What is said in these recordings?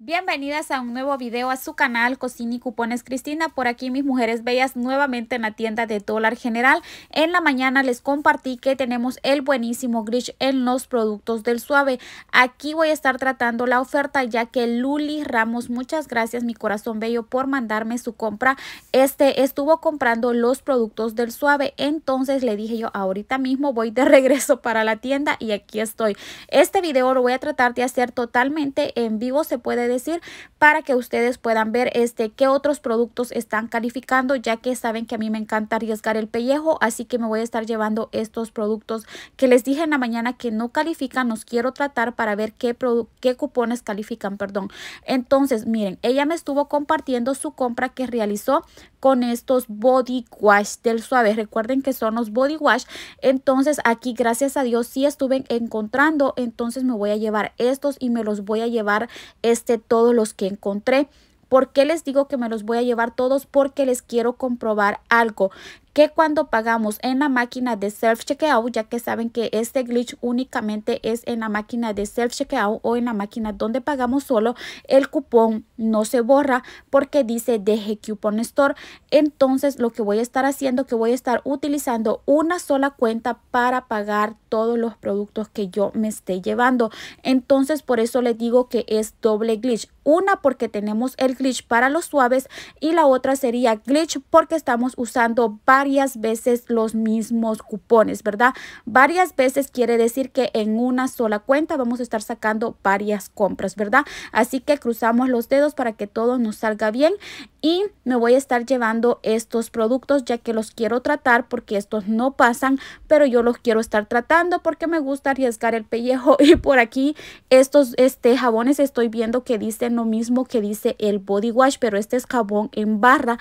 Bienvenidas a un nuevo video a su canal Cocina y Cupones Cristina. Por aquí mis mujeres bellas nuevamente en la tienda de Dólar General. En la mañana les compartí que tenemos el buenísimo Grish en los productos del suave. Aquí voy a estar tratando la oferta ya que Luli Ramos, muchas gracias mi corazón bello por mandarme su compra. Este estuvo comprando los productos del suave. Entonces le dije yo ahorita mismo voy de regreso para la tienda y aquí estoy. Este video lo voy a tratar de hacer totalmente en vivo. Se puede decir, para que ustedes puedan ver este qué otros productos están calificando, ya que saben que a mí me encanta arriesgar el pellejo, así que me voy a estar llevando estos productos que les dije en la mañana que no califican, los quiero tratar para ver qué, qué cupones califican, perdón. Entonces, miren, ella me estuvo compartiendo su compra que realizó con estos body wash del suave. Recuerden que son los body wash. Entonces aquí, gracias a Dios, si estuve encontrando. Entonces me voy a llevar estos y me los voy a llevar este todos los que encontré. ¿Por qué les digo que me los voy a llevar todos? Porque les quiero comprobar algo, que cuando pagamos en la máquina de self-checkout, ya que saben que este glitch únicamente es en la máquina de self-checkout o en la máquina donde pagamos solo, el cupón no se borra porque dice deje Coupon Store. Entonces lo que voy a estar haciendo, que voy a estar utilizando una sola cuenta para pagar todos los productos que yo me esté llevando. Entonces por eso les digo que es doble glitch. Una porque tenemos el glitch para los suaves y la otra sería glitch porque estamos usando varias veces los mismos cupones, ¿verdad? Varias veces quiere decir que en una sola cuenta vamos a estar sacando varias compras, ¿verdad? Así que cruzamos los dedos para que todo nos salga bien y me voy a estar llevando estos productos ya que los quiero tratar porque estos no pasan, pero yo los quiero estar tratando porque me gusta arriesgar el pellejo y por aquí estos este, jabones estoy viendo que dicen lo mismo que dice el body wash, pero este es jabón en barra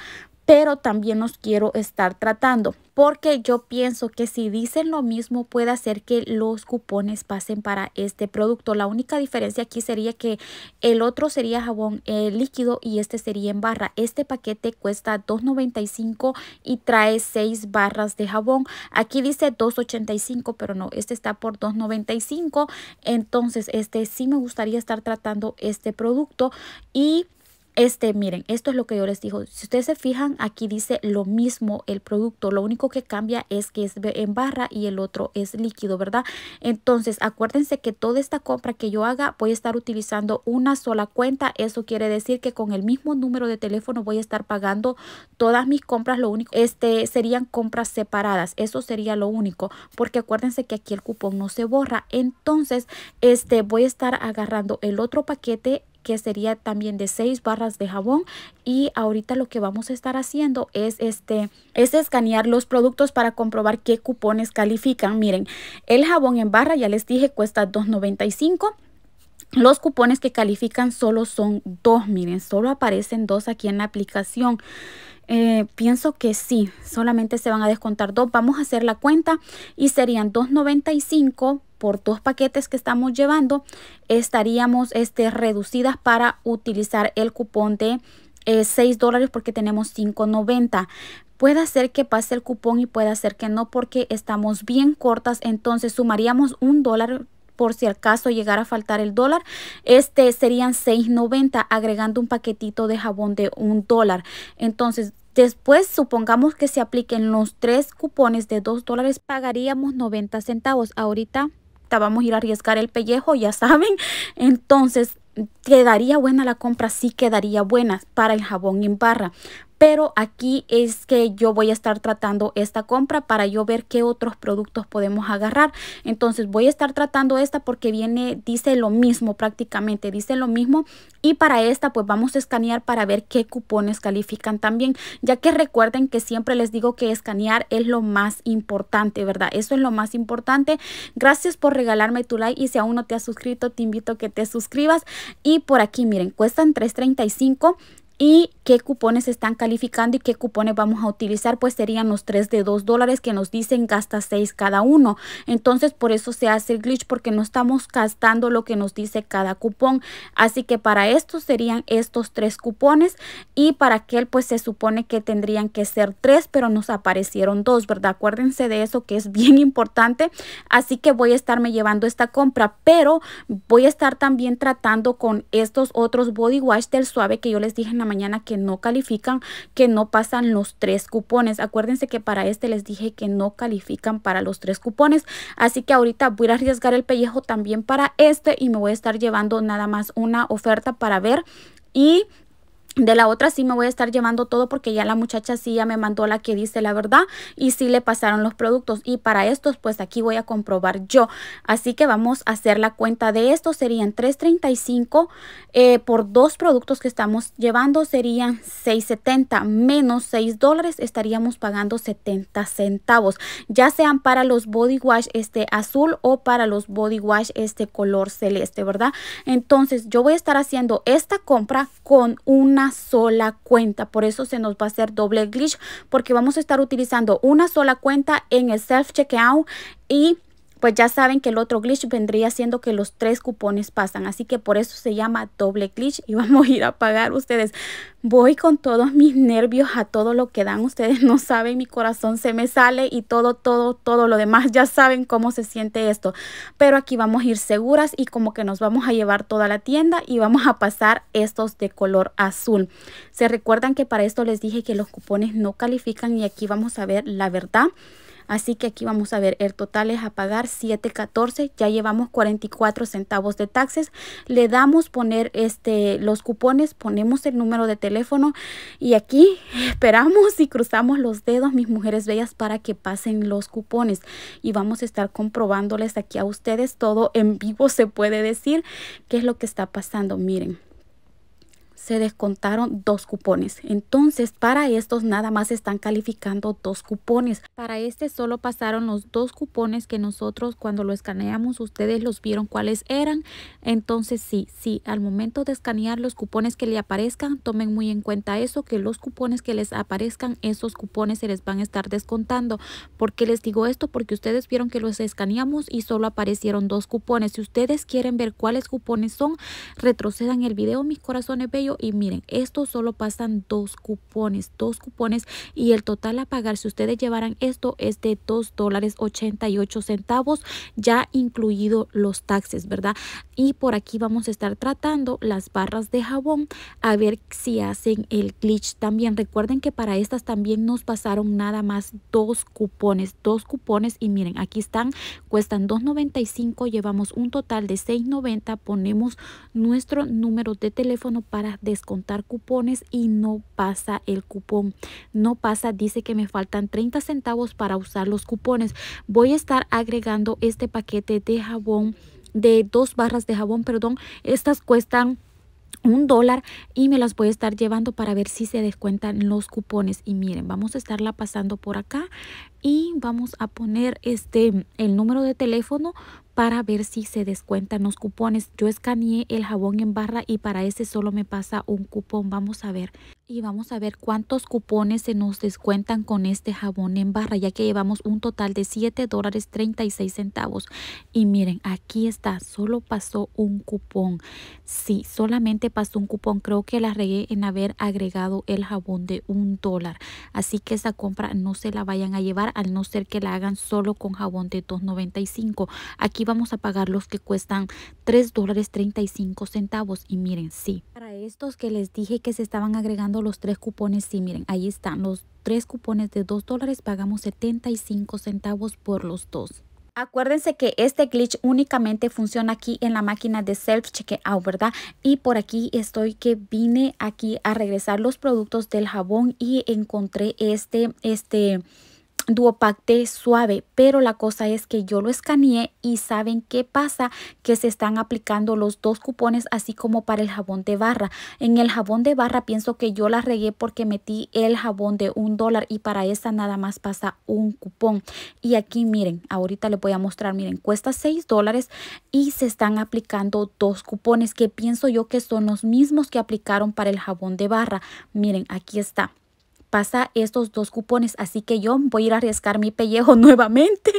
pero también los quiero estar tratando porque yo pienso que si dicen lo mismo puede hacer que los cupones pasen para este producto. La única diferencia aquí sería que el otro sería jabón líquido y este sería en barra. Este paquete cuesta $2.95 y trae 6 barras de jabón. Aquí dice $2.85 pero no, este está por $2.95. Entonces este sí me gustaría estar tratando este producto y este, miren, esto es lo que yo les digo. Si ustedes se fijan, aquí dice lo mismo el producto. Lo único que cambia es que es en barra y el otro es líquido, ¿verdad? Entonces, acuérdense que toda esta compra que yo haga, voy a estar utilizando una sola cuenta. Eso quiere decir que con el mismo número de teléfono voy a estar pagando todas mis compras. Lo único, este, serían compras separadas. Eso sería lo único, porque acuérdense que aquí el cupón no se borra. Entonces, este, voy a estar agarrando el otro paquete que sería también de 6 barras de jabón y ahorita lo que vamos a estar haciendo es este es escanear los productos para comprobar qué cupones califican miren el jabón en barra ya les dije cuesta 2.95 los cupones que califican solo son dos, miren, solo aparecen dos aquí en la aplicación. Eh, pienso que sí, solamente se van a descontar dos. Vamos a hacer la cuenta y serían 2.95 por dos paquetes que estamos llevando. Estaríamos este, reducidas para utilizar el cupón de 6 eh, dólares porque tenemos 5.90. Puede ser que pase el cupón y puede ser que no porque estamos bien cortas. Entonces sumaríamos un dólar por si al llegara a faltar el dólar, este serían 6.90 agregando un paquetito de jabón de un dólar. Entonces, Después, supongamos que se apliquen los tres cupones de 2 dólares, pagaríamos 90 centavos. Ahorita vamos a ir a arriesgar el pellejo, ya saben. Entonces, quedaría buena la compra, sí quedaría buena para el jabón en barra pero aquí es que yo voy a estar tratando esta compra para yo ver qué otros productos podemos agarrar entonces voy a estar tratando esta porque viene dice lo mismo prácticamente dice lo mismo y para esta pues vamos a escanear para ver qué cupones califican también ya que recuerden que siempre les digo que escanear es lo más importante verdad eso es lo más importante gracias por regalarme tu like y si aún no te has suscrito te invito a que te suscribas y por aquí miren cuestan 335 y qué cupones están calificando y qué cupones vamos a utilizar, pues serían los tres de dos dólares que nos dicen gasta seis cada uno. Entonces por eso se hace el glitch porque no estamos gastando lo que nos dice cada cupón. Así que para esto serían estos tres cupones y para aquel pues se supone que tendrían que ser tres, pero nos aparecieron dos, ¿verdad? Acuérdense de eso que es bien importante. Así que voy a estarme llevando esta compra, pero voy a estar también tratando con estos otros body wash del suave que yo les dije en la mañana que no califican, que no pasan los tres cupones. Acuérdense que para este les dije que no califican para los tres cupones. Así que ahorita voy a arriesgar el pellejo también para este y me voy a estar llevando nada más una oferta para ver y de la otra sí me voy a estar llevando todo porque ya la muchacha sí ya me mandó la que dice la verdad y sí le pasaron los productos y para estos pues aquí voy a comprobar yo así que vamos a hacer la cuenta de esto serían 335 eh, por dos productos que estamos llevando serían 670 menos 6 dólares estaríamos pagando 70 centavos ya sean para los body wash este azul o para los body wash este color celeste verdad entonces yo voy a estar haciendo esta compra con una sola cuenta. Por eso se nos va a hacer doble glitch porque vamos a estar utilizando una sola cuenta en el self-checkout y pues ya saben que el otro glitch vendría siendo que los tres cupones pasan. Así que por eso se llama doble glitch y vamos a ir a pagar ustedes. Voy con todos mis nervios a todo lo que dan. Ustedes no saben, mi corazón se me sale y todo, todo, todo lo demás. Ya saben cómo se siente esto. Pero aquí vamos a ir seguras y como que nos vamos a llevar toda la tienda y vamos a pasar estos de color azul. Se recuerdan que para esto les dije que los cupones no califican y aquí vamos a ver la verdad. Así que aquí vamos a ver, el total es a pagar 7.14, ya llevamos 44 centavos de taxes. Le damos poner este, los cupones, ponemos el número de teléfono y aquí esperamos y cruzamos los dedos, mis mujeres bellas, para que pasen los cupones. Y vamos a estar comprobándoles aquí a ustedes todo en vivo, se puede decir, qué es lo que está pasando. Miren se descontaron dos cupones. Entonces, para estos nada más están calificando dos cupones. Para este solo pasaron los dos cupones que nosotros cuando lo escaneamos, ustedes los vieron cuáles eran. Entonces, sí, sí, al momento de escanear los cupones que le aparezcan, tomen muy en cuenta eso, que los cupones que les aparezcan, esos cupones se les van a estar descontando. ¿Por qué les digo esto? Porque ustedes vieron que los escaneamos y solo aparecieron dos cupones. Si ustedes quieren ver cuáles cupones son, retrocedan el video, mis corazones bellos y miren, esto solo pasan dos cupones, dos cupones y el total a pagar si ustedes llevaran esto es de 2.88 dólares centavos ya incluido los taxes, ¿verdad? Y por aquí vamos a estar tratando las barras de jabón a ver si hacen el glitch también. Recuerden que para estas también nos pasaron nada más dos cupones, dos cupones y miren, aquí están, cuestan 2.95, llevamos un total de 6.90, ponemos nuestro número de teléfono para descontar cupones y no pasa el cupón. No pasa, dice que me faltan 30 centavos para usar los cupones. Voy a estar agregando este paquete de jabón, de dos barras de jabón, perdón. Estas cuestan un dólar y me las voy a estar llevando para ver si se descuentan los cupones y miren vamos a estarla pasando por acá y vamos a poner este el número de teléfono para ver si se descuentan los cupones. Yo escaneé el jabón en barra y para ese solo me pasa un cupón. Vamos a ver. Y vamos a ver cuántos cupones se nos descuentan con este jabón en barra, ya que llevamos un total de 7 dólares centavos. Y miren, aquí está, solo pasó un cupón. Sí, solamente pasó un cupón. Creo que la regué en haber agregado el jabón de un dólar. Así que esa compra no se la vayan a llevar al no ser que la hagan solo con jabón de 2.95. Aquí vamos a pagar los que cuestan 3 dólares 35 centavos y miren, sí. Para estos que les dije que se estaban agregando los tres cupones, sí, miren, ahí están los tres cupones de 2 dólares, pagamos 75 centavos por los dos. Acuérdense que este glitch únicamente funciona aquí en la máquina de self out, ¿verdad? Y por aquí estoy que vine aquí a regresar los productos del jabón y encontré este, este, Duopacte suave, pero la cosa es que yo lo escaneé y saben qué pasa, que se están aplicando los dos cupones así como para el jabón de barra. En el jabón de barra pienso que yo la regué porque metí el jabón de un dólar y para esa nada más pasa un cupón. Y aquí miren, ahorita les voy a mostrar, miren, cuesta 6 dólares y se están aplicando dos cupones que pienso yo que son los mismos que aplicaron para el jabón de barra. Miren, aquí está pasa estos dos cupones, así que yo voy a ir a arriesgar mi pellejo nuevamente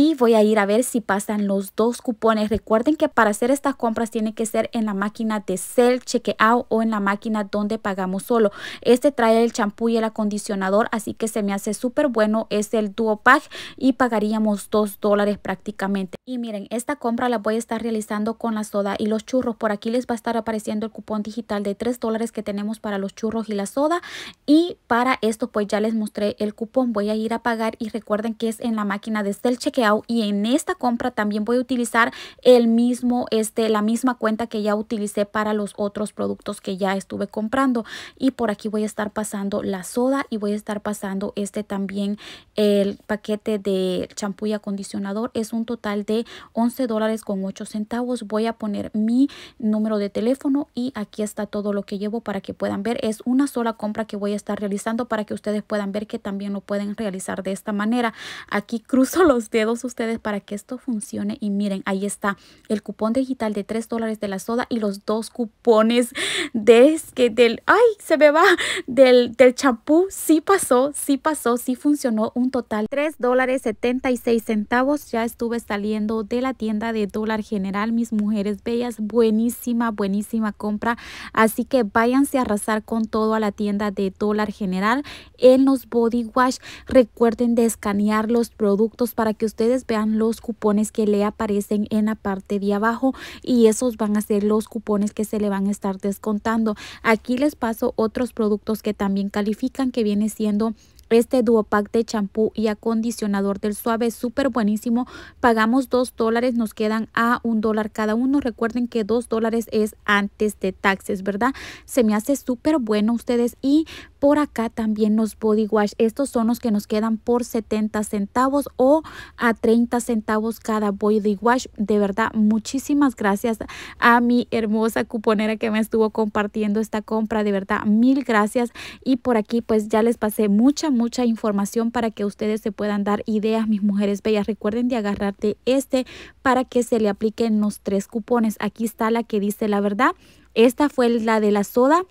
y voy a ir a ver si pasan los dos cupones. Recuerden que para hacer estas compras tiene que ser en la máquina de Cell out o en la máquina donde pagamos solo. Este trae el champú y el acondicionador, así que se me hace súper bueno. Es este, el Duo Pack y pagaríamos 2 dólares prácticamente. Y miren, esta compra la voy a estar realizando con la soda y los churros. Por aquí les va a estar apareciendo el cupón digital de 3 dólares que tenemos para los churros y la soda. Y para esto pues ya les mostré el cupón. Voy a ir a pagar y recuerden que es en la máquina de Cell out y en esta compra también voy a utilizar el mismo, este, la misma cuenta que ya utilicé para los otros productos que ya estuve comprando y por aquí voy a estar pasando la soda y voy a estar pasando este también el paquete de champú y acondicionador es un total de 11 dólares con 8 centavos voy a poner mi número de teléfono y aquí está todo lo que llevo para que puedan ver es una sola compra que voy a estar realizando para que ustedes puedan ver que también lo pueden realizar de esta manera aquí cruzo los dedos ustedes para que esto funcione. Y miren, ahí está el cupón digital de 3 dólares de la soda y los dos cupones de, que del, ay, se me va, del champú. si pasó, si pasó, si funcionó un total. 3 dólares 76 centavos. Ya estuve saliendo de la tienda de dólar general, mis mujeres bellas. Buenísima, buenísima compra. Así que váyanse a arrasar con todo a la tienda de dólar general en los body wash. Recuerden de escanear los productos para que ustedes ustedes vean los cupones que le aparecen en la parte de abajo y esos van a ser los cupones que se le van a estar descontando. Aquí les paso otros productos que también califican que viene siendo este duopack de champú y acondicionador del suave súper buenísimo. Pagamos dos dólares, nos quedan a un dólar cada uno. Recuerden que dos dólares es antes de taxes, ¿verdad? Se me hace súper bueno ustedes y por acá también los body wash. Estos son los que nos quedan por 70 centavos o a 30 centavos cada body wash. De verdad, muchísimas gracias a mi hermosa cuponera que me estuvo compartiendo esta compra. De verdad, mil gracias. Y por aquí pues ya les pasé mucha, mucha información para que ustedes se puedan dar ideas, mis mujeres bellas. Recuerden de agarrarte este para que se le apliquen los tres cupones. Aquí está la que dice la verdad. Esta fue la de la soda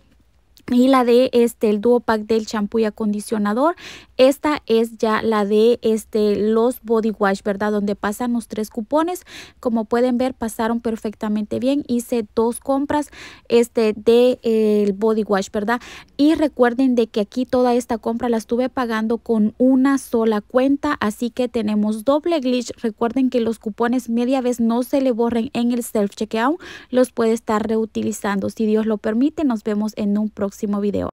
y la de este el duo pack del champú y acondicionador esta es ya la de este los body wash verdad donde pasan los tres cupones como pueden ver pasaron perfectamente bien hice dos compras este de el body wash verdad y recuerden de que aquí toda esta compra la estuve pagando con una sola cuenta así que tenemos doble glitch recuerden que los cupones media vez no se le borren en el self out los puede estar reutilizando si dios lo permite nos vemos en un próximo próximo video.